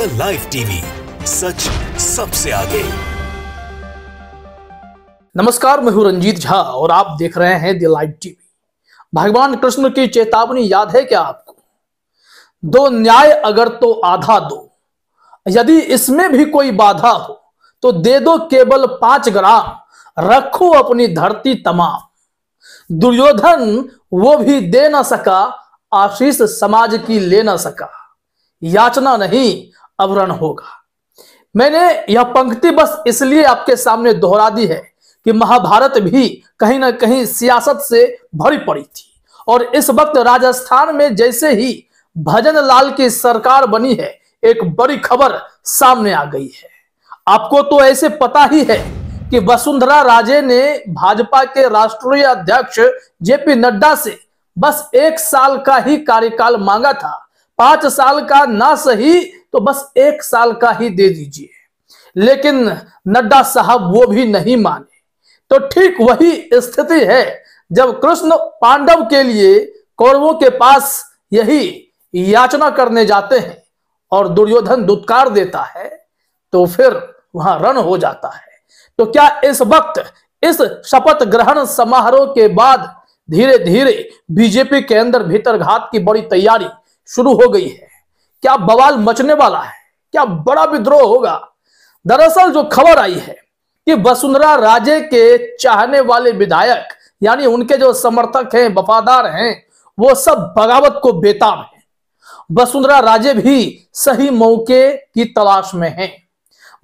the live TV सच सबसे आगे नमस्कार मैं हूं रंजीत झा और आप देख रहे हैं द लाइव टीवी भगवान कृष्ण की चेतावनी याद है क्या आपको दो न्याय अगर तो आधा दो यदि इसमें भी कोई बाधा हो तो दे दो केवल पांच ग्राम रखो अपनी धरती तमाम दुर्योधन वो भी दे ना सका आशीष समाज की ले ना सका याचना नहीं अवरण होगा मैंने यह पंक्ति बस इसलिए आपके सामने दोहरा दी है कि महाभारत भी कहीं ना कहीं सियासत से भरी पड़ी थी और इस वक्त राजस्थान में जैसे ही भजन लाल की सरकार बनी है एक बड़ी खबर सामने आ गई है आपको तो ऐसे पता ही है कि वसुंधरा राजे ने भाजपा के राष्ट्रीय अध्यक्ष जेपी नड्डा से बस एक साल का ही कार्यकाल मांगा था पांच साल का ना सही तो बस एक साल का ही दे दीजिए लेकिन नड्डा साहब वो भी नहीं माने तो ठीक वही स्थिति है जब कृष्ण पांडव के लिए कौरवों के पास यही याचना करने जाते हैं और दुर्योधन दुत्कार देता है तो फिर वहां रण हो जाता है तो क्या इस वक्त इस शपथ ग्रहण समारोह के बाद धीरे धीरे बीजेपी के अंदर भीतर घात की बड़ी तैयारी शुरू हो गई है क्या बवाल मचने वाला है क्या बड़ा विद्रोह होगा दरअसल जो खबर आई है कि वसुंधरा राजे के चाहने वाले विधायक यानी उनके जो समर्थक हैं वफादार हैं वो सब बगावत को बेताब हैं वसुंधरा राजे भी सही मौके की तलाश में हैं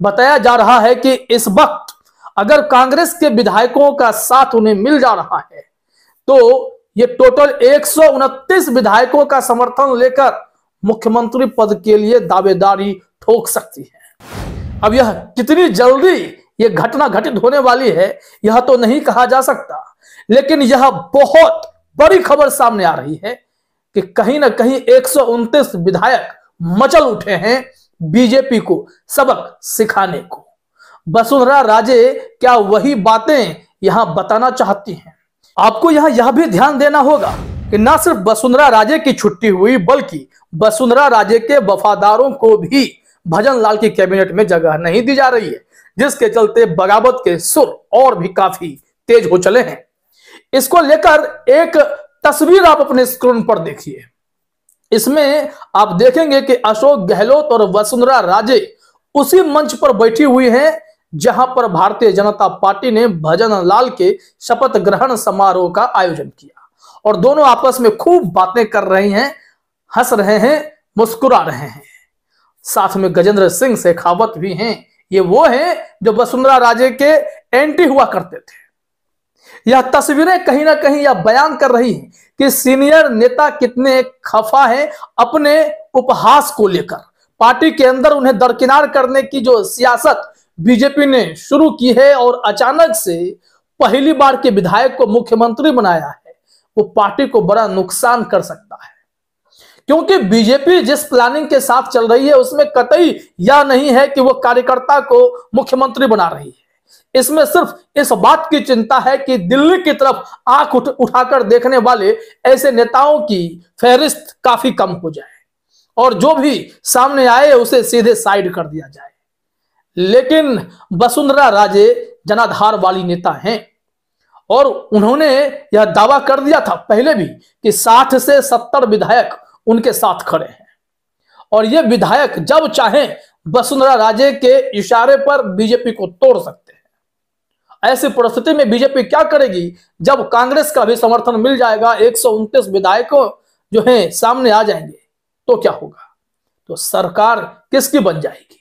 बताया जा रहा है कि इस वक्त अगर कांग्रेस के विधायकों का साथ उन्हें मिल जा रहा है तो ये टोटल एक विधायकों का समर्थन लेकर मुख्यमंत्री पद के लिए दावेदारी ठोक सकती है अब यह कितनी जल्दी यह घटना घटित होने वाली है यह तो नहीं कहा जा सकता लेकिन यह बहुत बड़ी खबर सामने आ रही है कि कहीं ना कहीं एक विधायक मचल उठे हैं बीजेपी को सबक सिखाने को वसुंधरा राजे क्या वही बातें यहां बताना चाहती हैं आपको यहां यह भी ध्यान देना होगा कि न सिर्फ वसुंधरा राजे की छुट्टी हुई बल्कि वसुंधरा राजे के वफादारों को भी भजन लाल की कैबिनेट में जगह नहीं दी जा रही है जिसके चलते बगावत के सुर और भी काफी तेज हो चले हैं इसको लेकर एक तस्वीर आप अपने स्क्रीन पर देखिए इसमें आप देखेंगे कि अशोक गहलोत और वसुंधरा राजे उसी मंच पर बैठी हुई हैं जहां पर भारतीय जनता पार्टी ने भजन लाल के शपथ ग्रहण समारोह का आयोजन किया और दोनों आपस में खूब बातें कर रहे हैं हंस रहे हैं मुस्कुरा रहे हैं साथ में गजेंद्र सिंह शेखावत भी हैं ये वो हैं जो वसुंधरा राजे के एंट्री हुआ करते थे यह तस्वीरें कहीं ना कहीं यह बयान कर रही है कि सीनियर नेता कितने खफा हैं अपने उपहास को लेकर पार्टी के अंदर उन्हें दरकिनार करने की जो सियासत बीजेपी ने शुरू की है और अचानक से पहली बार के विधायक को मुख्यमंत्री बनाया है वो पार्टी को बड़ा नुकसान कर सकता है क्योंकि बीजेपी जिस प्लानिंग के साथ चल रही है उसमें कतई यह नहीं है कि वो कार्यकर्ता को मुख्यमंत्री बना रही है इसमें सिर्फ इस बात की चिंता है कि दिल्ली की तरफ आंख उठ, उठाकर देखने वाले ऐसे नेताओं की फहरिस्त काफी कम हो जाए और जो भी सामने आए उसे सीधे साइड कर दिया जाए लेकिन वसुंधरा राजे जनाधार वाली नेता हैं और उन्होंने यह दावा कर दिया था पहले भी कि साठ से सत्तर विधायक उनके साथ खड़े हैं और ये विधायक जब चाहें वसुंधरा राजे के इशारे पर बीजेपी को तोड़ सकते हैं ऐसी परिस्थिति में बीजेपी क्या करेगी जब कांग्रेस का भी समर्थन मिल जाएगा एक विधायकों जो है सामने आ जाएंगे तो क्या होगा तो सरकार किसकी बन जाएगी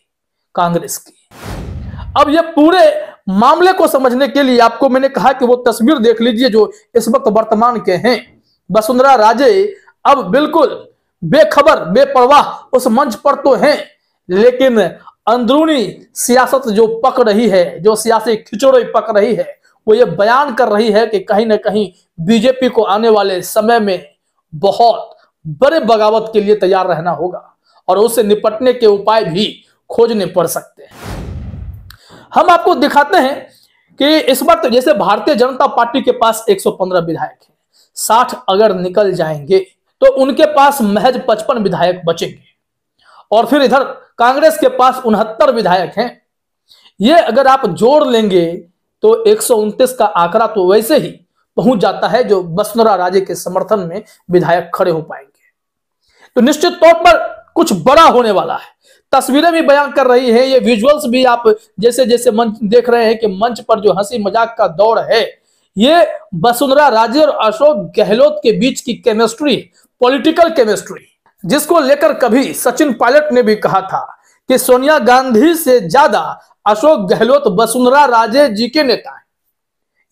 कांग्रेस की अब ये पूरे मामले को समझने के लिए आपको मैंने कहा कि वो तस्वीर देख लीजिए जो इस वक्त वर्तमान के हैं वसुंधरा राजे अब बिल्कुल बेखबर बेपरवाह उस मंच पर तो हैं लेकिन अंदरूनी सियासत जो पक रही है जो सियासी खिचड़ी पक रही है वो ये बयान कर रही है कि कहीं ना कहीं बीजेपी को आने वाले समय में बहुत बड़े बगावत के लिए तैयार रहना होगा और उससे निपटने के उपाय भी खोजने पड़ सकते हैं हम आपको दिखाते हैं कि इस वक्त जैसे भारतीय जनता पार्टी के पास 115 विधायक हैं 60 अगर निकल जाएंगे तो उनके पास महज 55 विधायक बचेंगे और फिर इधर कांग्रेस के पास उनहत्तर विधायक हैं ये अगर आप जोड़ लेंगे तो एक का आंकड़ा तो वैसे ही पहुंच जाता है जो बसनोरा राजे के समर्थन में विधायक खड़े हो पाएंगे तो निश्चित तौर पर कुछ बड़ा होने वाला है तस्वीरें भी बयान कर रही है ये विजुअल्स भी आप जैसे जैसे मंच देख रहे हैं कि मंच पर जो हंसी मजाक का दौर है ये वसुंधरा राजे और अशोक गहलोत के बीच की केमिस्ट्री पॉलिटिकल केमिस्ट्री जिसको लेकर कभी सचिन पायलट ने भी कहा था कि सोनिया गांधी से ज्यादा अशोक गहलोत वसुंधरा राजे जी के नेता है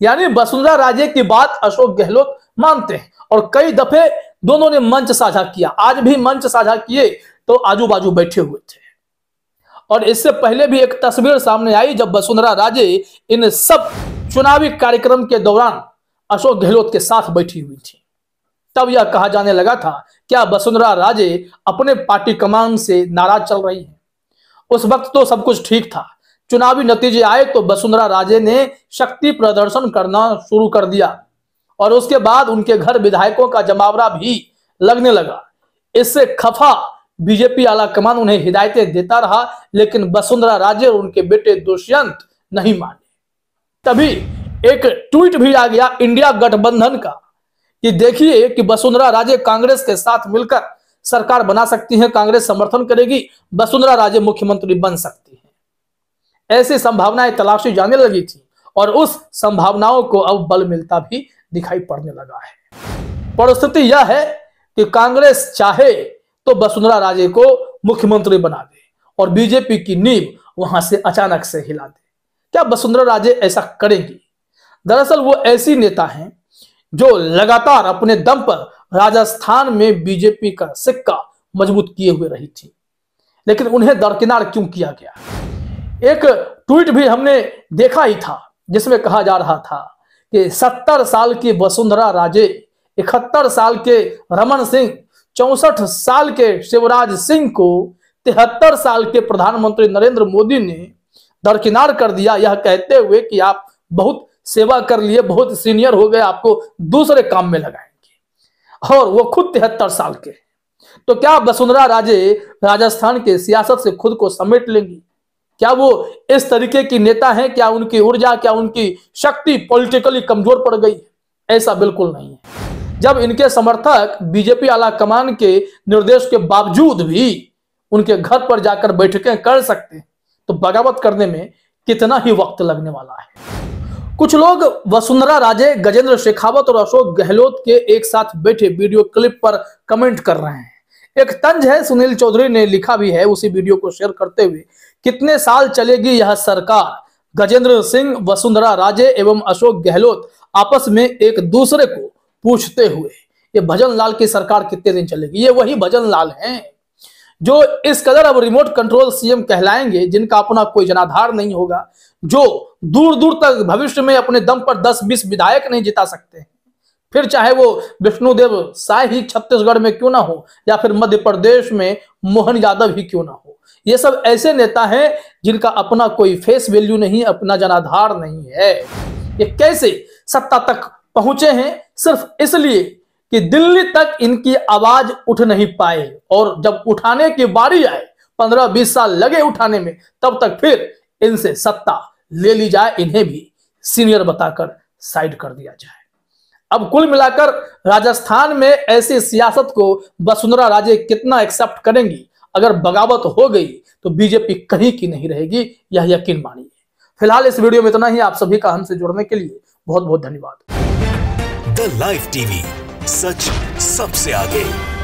यानी वसुंधरा राजे की बात अशोक गहलोत मानते हैं और कई दफे दोनों ने मंच साझा किया आज भी मंच साझा किए तो आजू बाजू बैठे हुए थे और इससे पहले भी एक तस्वीर सामने आई जब वसुंधरा राजे इन सब चुनावी कार्यक्रम के दौरान अशोक गहलोत के साथ बैठी हुई थी तब यह कहा जाने लगा था क्या वसुंधरा राजे अपने पार्टी कमान से नाराज चल रही है उस वक्त तो सब कुछ ठीक था चुनावी नतीजे आए तो वसुंधरा राजे ने शक्ति प्रदर्शन करना शुरू कर दिया और उसके बाद उनके घर विधायकों का जमावड़ा भी लगने लगा इससे खफा बीजेपी आला कमान उन्हें हिदायतें देता रहा लेकिन वसुंधरा राजे और उनके बेटे दुष्यंत नहीं माने तभी एक ट्वीट भी आ गया इंडिया गठबंधन का कि देखिए कि वसुंधरा राजे कांग्रेस के साथ मिलकर सरकार बना सकती है कांग्रेस समर्थन करेगी वसुंधरा राजे मुख्यमंत्री बन सकती है ऐसी संभावनाएं तलाशी जाने लगी थी और उस संभावनाओं को अब बल मिलता भी दिखाई पड़ने लगा है परिस्थिति यह है कि कांग्रेस चाहे तो वसुंधरा राजे को मुख्यमंत्री बना दे और बीजेपी की नींव वहां से अचानक से हिला दे क्या वसुंधरा राजे ऐसा करेंगी दरअसल वो ऐसी नेता हैं जो लगातार अपने दम पर राजस्थान में बीजेपी का सिक्का मजबूत किए हुए रही थी लेकिन उन्हें दरकिनार क्यों किया गया एक ट्वीट भी हमने देखा ही था जिसमें कहा जा रहा था कि सत्तर साल की वसुंधरा राजे इकहत्तर साल के रमन सिंह चौसठ साल के शिवराज सिंह को तिहत्तर साल के प्रधानमंत्री नरेंद्र मोदी ने दरकिनार कर दिया यह कहते हुए कि आप बहुत सेवा कर लिए बहुत सीनियर हो गए आपको दूसरे काम में लगाएंगे और वो खुद तिहत्तर साल के तो क्या वसुंधरा राजे राजस्थान के सियासत से खुद को समेट लेंगी क्या वो इस तरीके की नेता हैं क्या उनकी ऊर्जा क्या उनकी शक्ति पॉलिटिकली कमजोर पड़ गई ऐसा बिल्कुल नहीं है जब इनके समर्थक बीजेपी आला कमान के निर्देश के बावजूद भी उनके घर पर जाकर बैठकें कर सकते हैं तो बगावत करने में कितना ही वक्त लगने वाला है कुछ लोग वसुंधरा राजे गजेंद्र शेखावत और अशोक गहलोत के एक साथ बैठे वीडियो क्लिप पर कमेंट कर रहे हैं एक तंज है सुनील चौधरी ने लिखा भी है उसी वीडियो को शेयर करते हुए कितने साल चलेगी यह सरकार गजेंद्र सिंह वसुंधरा राजे एवं अशोक गहलोत आपस में एक दूसरे को पूछते हुए ये भजन लाल की सरकार कितने दिन चलेगी ये वही भजन लाल है जो इस कदर अब रिमोट कंट्रोल सीएम कहलाएंगे जिनका अपना कोई जनाधार नहीं होगा जो दूर दूर तक भविष्य में अपने दम पर 10-20 विधायक नहीं जिता सकते हैं फिर चाहे वो विष्णुदेव साय ही छत्तीसगढ़ में क्यों ना हो या फिर मध्य प्रदेश में मोहन यादव ही क्यों ना हो ये सब ऐसे नेता हैं जिनका अपना कोई फेस वैल्यू नहीं अपना जनाधार नहीं है ये कैसे सत्ता तक पहुंचे हैं सिर्फ इसलिए कि दिल्ली तक इनकी आवाज उठ नहीं पाए और जब उठाने की बारी आए पंद्रह बीस साल लगे उठाने में तब तक फिर इनसे सत्ता ले ली जाए इन्हें भी सीनियर बताकर साइड कर दिया जाए अब कुल मिलाकर राजस्थान में ऐसी सियासत को वसुंधरा राजे कितना एक्सेप्ट करेंगी अगर बगावत हो गई तो बीजेपी कहीं की नहीं रहेगी यह यकीन मानिए फिलहाल इस वीडियो में इतना ही आप सभी का हमसे जुड़ने के लिए बहुत बहुत धन्यवाद लाइव टीवी सच सबसे आगे